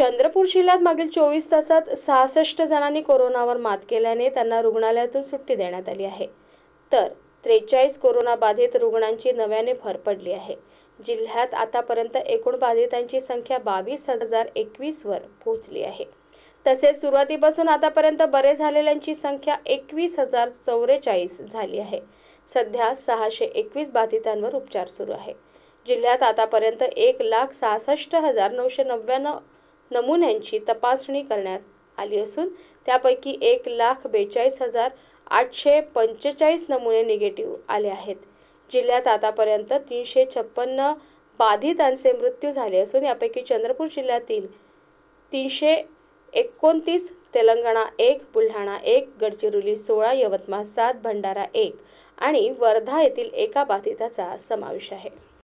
चंद्रपूर जिल्ह्यात मागील चोवीस तासात सहासष्ट जणांनी कोरोनावर मात केल्याने त्यांना रुग्णालयातून सुट्टी देण्यात आली आहे तर त्रेचाळीस कोरोनाबाधित रुग्णांची नव्याने भर पडली आहे जिल्ह्यात आतापर्यंत एकूण बाधितांची संख्या बावीस हजार एकवीसवर पोहोचली आहे तसेच सुरुवातीपासून आतापर्यंत बरे झालेल्यांची संख्या एकवीस हजार चौवेचाळीस झाली आहे सध्या सहाशे एकवीस बाधितांवर उपचार सुरू आहे जिल्ह्यात आतापर्यंत एक लाख सहासष्ट हजार नऊशे नव्याण्णव नमुन्यांची तपासणी करण्यात आली असून त्यापैकी एक लाख बेचाळीस हजार आठशे पंचेचाळीस नमुने निगेटिव्ह आले आहेत जिल्ह्यात आतापर्यंत तीनशे छप्पन्न बाधितांचे मृत्यू झाले असून यापैकी चंद्रपूर जिल्ह्यातील तीनशे एकोणतीस तेलंगणा एक बुलढाणा एक गडचिरोली सोळा यवतमाळ सात भंडारा एक आणि वर्धा येथील एका बाधिताचा समावेश आहे